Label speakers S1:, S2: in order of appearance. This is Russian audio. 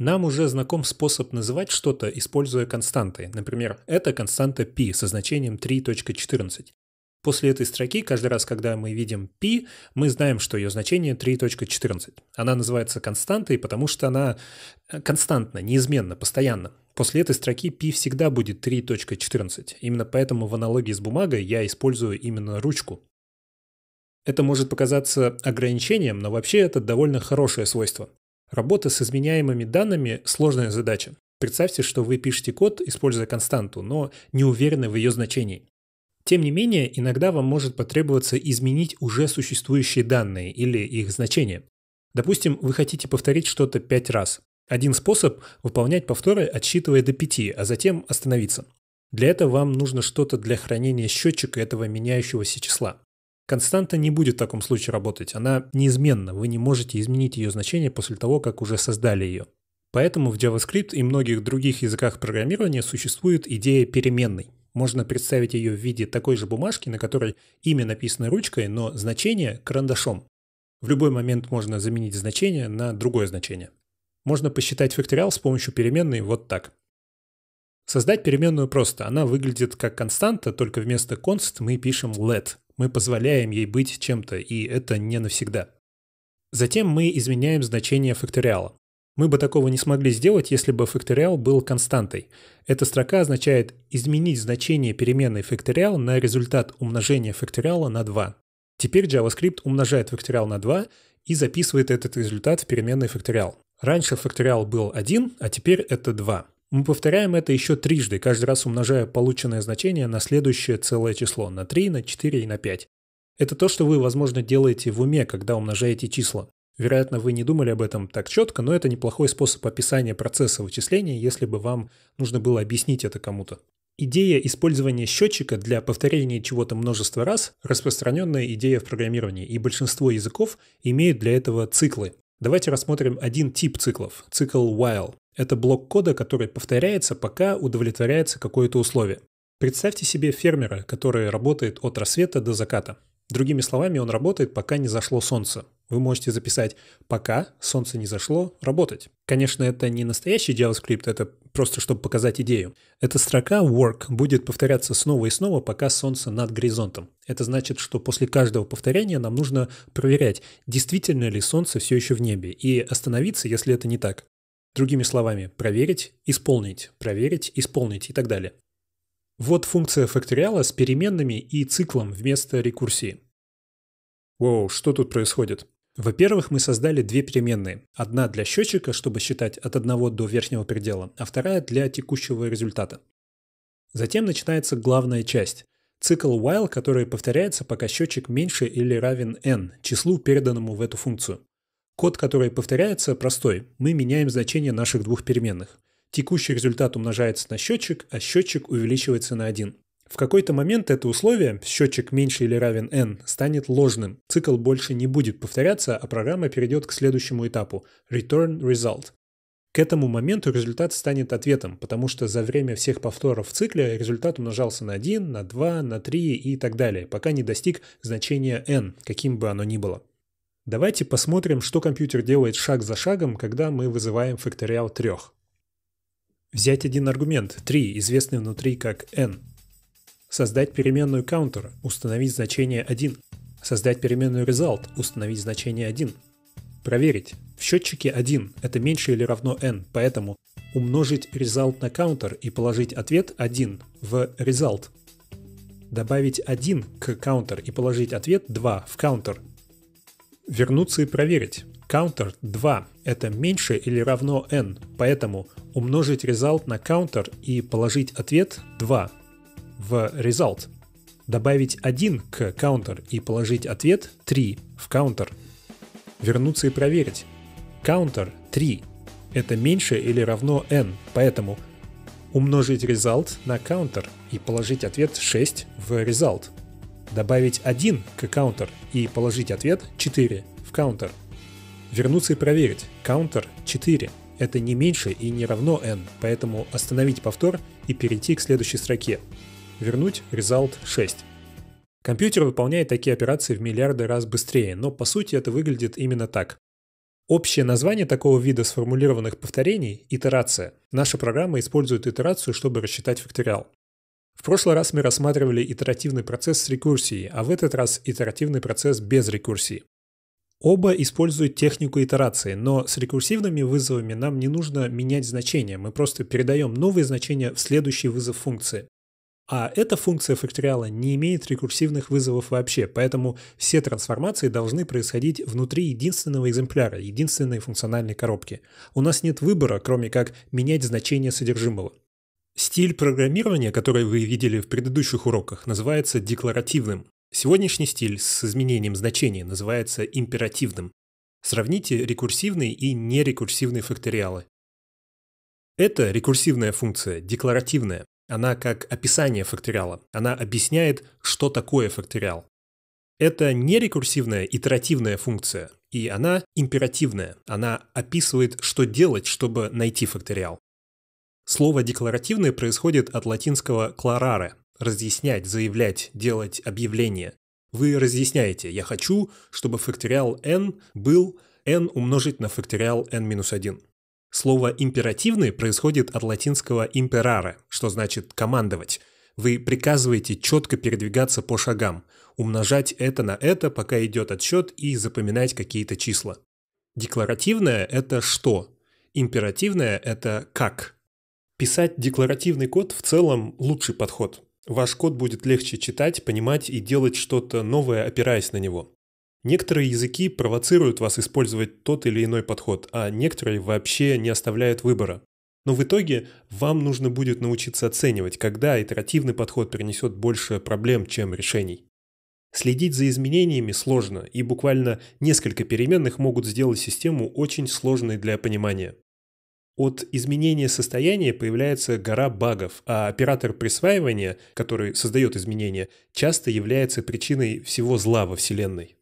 S1: Нам уже знаком способ называть что-то, используя константы. Например, это константа p со значением 3.14. После этой строки каждый раз, когда мы видим p, мы знаем, что ее значение 3.14. Она называется константой, потому что она э, константна, неизменна, постоянна. После этой строки p всегда будет 3.14. Именно поэтому в аналогии с бумагой я использую именно ручку. Это может показаться ограничением, но вообще это довольно хорошее свойство. Работа с изменяемыми данными – сложная задача. Представьте, что вы пишете код, используя константу, но не уверены в ее значении. Тем не менее, иногда вам может потребоваться изменить уже существующие данные или их значение. Допустим, вы хотите повторить что-то пять раз. Один способ – выполнять повторы, отсчитывая до пяти, а затем остановиться. Для этого вам нужно что-то для хранения счетчика этого меняющегося числа. Константа не будет в таком случае работать, она неизменна, вы не можете изменить ее значение после того, как уже создали ее. Поэтому в JavaScript и многих других языках программирования существует идея переменной. Можно представить ее в виде такой же бумажки, на которой имя написано ручкой, но значение — карандашом. В любой момент можно заменить значение на другое значение. Можно посчитать факториал с помощью переменной вот так. Создать переменную просто. Она выглядит как константа, только вместо const мы пишем let, мы позволяем ей быть чем-то, и это не навсегда. Затем мы изменяем значение факториала. Мы бы такого не смогли сделать, если бы факториал был константой. Эта строка означает изменить значение переменной факториал на результат умножения факториала на 2. Теперь JavaScript умножает факториал на 2 и записывает этот результат в переменный факториал. Раньше факториал был 1, а теперь это 2. Мы повторяем это еще трижды, каждый раз умножая полученное значение на следующее целое число, на 3, на 4 и на 5. Это то, что вы, возможно, делаете в уме, когда умножаете числа. Вероятно, вы не думали об этом так четко, но это неплохой способ описания процесса вычисления, если бы вам нужно было объяснить это кому-то. Идея использования счетчика для повторения чего-то множество раз – распространенная идея в программировании, и большинство языков имеют для этого циклы. Давайте рассмотрим один тип циклов – цикл while. Это блок кода, который повторяется, пока удовлетворяется какое-то условие. Представьте себе фермера, который работает от рассвета до заката. Другими словами, он работает, пока не зашло солнце. Вы можете записать «пока солнце не зашло» работать. Конечно, это не настоящий JavaScript, это просто чтобы показать идею. Эта строка work будет повторяться снова и снова, пока солнце над горизонтом. Это значит, что после каждого повторения нам нужно проверять, действительно ли солнце все еще в небе, и остановиться, если это не так. Другими словами, проверить, исполнить, проверить, исполнить и так далее. Вот функция факториала с переменными и циклом вместо рекурсии. Воу, что тут происходит? Во-первых, мы создали две переменные. Одна для счетчика, чтобы считать от одного до верхнего предела, а вторая для текущего результата. Затем начинается главная часть – цикл while, который повторяется, пока счетчик меньше или равен n, числу, переданному в эту функцию. Код, который повторяется, простой. Мы меняем значение наших двух переменных. Текущий результат умножается на счетчик, а счетчик увеличивается на 1. В какой-то момент это условие, счетчик меньше или равен n, станет ложным. Цикл больше не будет повторяться, а программа перейдет к следующему этапу – return result. К этому моменту результат станет ответом, потому что за время всех повторов в цикле результат умножался на 1, на 2, на 3 и так далее, пока не достиг значения n, каким бы оно ни было. Давайте посмотрим, что компьютер делает шаг за шагом, когда мы вызываем факториал 3. Взять один аргумент, 3, известный внутри как n. Создать переменную counter, установить значение 1. Создать переменную result, установить значение 1. Проверить. В счетчике 1 это меньше или равно n, поэтому умножить result на counter и положить ответ 1 в result. Добавить 1 к counter и положить ответ 2 в counter – вернуться и проверить. Counter 2 – это меньше или равно n, поэтому умножить result на counter и положить ответ 2 в result. Добавить 1 к counter и положить ответ 3 в counter. Вернуться и проверить. Counter 3 – это меньше или равно n, поэтому умножить result на counter и положить ответ 6 в result – добавить 1 к counter и положить ответ 4 в counter. Вернуться и проверить counter 4. Это не меньше и не равно n, поэтому остановить повтор и перейти к следующей строке. Вернуть result 6. Компьютер выполняет такие операции в миллиарды раз быстрее, но по сути это выглядит именно так. Общее название такого вида сформулированных повторений – итерация. Наша программа использует итерацию, чтобы рассчитать факториал. В прошлый раз мы рассматривали итеративный процесс с рекурсией, а в этот раз итеративный процесс без рекурсии. Оба используют технику итерации, но с рекурсивными вызовами нам не нужно менять значения, мы просто передаем новые значения в следующий вызов функции. А эта функция факториала не имеет рекурсивных вызовов вообще, поэтому все трансформации должны происходить внутри единственного экземпляра, единственной функциональной коробки. У нас нет выбора, кроме как менять значение содержимого. Стиль программирования, который вы видели в предыдущих уроках, называется декларативным. Сегодняшний стиль с изменением значения называется императивным. Сравните рекурсивные и нерекурсивные факториалы. Это рекурсивная функция, декларативная. Она как описание факториала. Она объясняет, что такое факториал. Это нерекурсивная итеративная функция, и она императивная. Она описывает, что делать, чтобы найти факториал. Слово «декларативное» происходит от латинского «clarare» – разъяснять, заявлять, делать объявление. Вы разъясняете «я хочу, чтобы факториал n был n умножить на факториал n-1». Слово «императивный» происходит от латинского «imperare», что значит «командовать». Вы приказываете четко передвигаться по шагам, умножать это на это, пока идет отсчет, и запоминать какие-то числа. Декларативное – это «что», императивное – это «как». Писать декларативный код в целом лучший подход. Ваш код будет легче читать, понимать и делать что-то новое, опираясь на него. Некоторые языки провоцируют вас использовать тот или иной подход, а некоторые вообще не оставляют выбора. Но в итоге вам нужно будет научиться оценивать, когда итеративный подход принесет больше проблем, чем решений. Следить за изменениями сложно, и буквально несколько переменных могут сделать систему очень сложной для понимания. От изменения состояния появляется гора багов, а оператор присваивания, который создает изменения, часто является причиной всего зла во Вселенной.